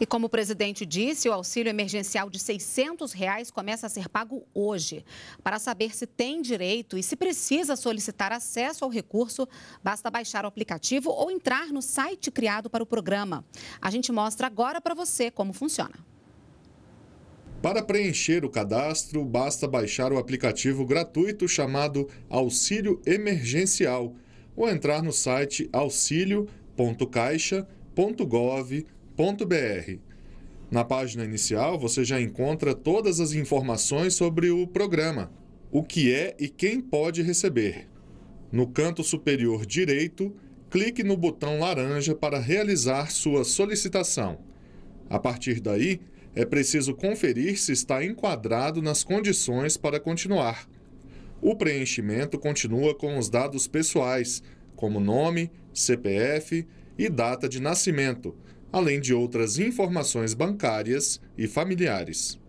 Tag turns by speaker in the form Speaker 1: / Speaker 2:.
Speaker 1: E como o presidente disse, o auxílio emergencial de R$ 600 reais começa a ser pago hoje. Para saber se tem direito e se precisa solicitar acesso ao recurso, basta baixar o aplicativo ou entrar no site criado para o programa. A gente mostra agora para você como funciona.
Speaker 2: Para preencher o cadastro, basta baixar o aplicativo gratuito chamado Auxílio Emergencial ou entrar no site auxílio.caixa.gov.br na página inicial você já encontra todas as informações sobre o programa, o que é e quem pode receber. No canto superior direito, clique no botão laranja para realizar sua solicitação. A partir daí, é preciso conferir se está enquadrado nas condições para continuar. O preenchimento continua com os dados pessoais, como nome, CPF e data de nascimento, além de outras informações bancárias e familiares.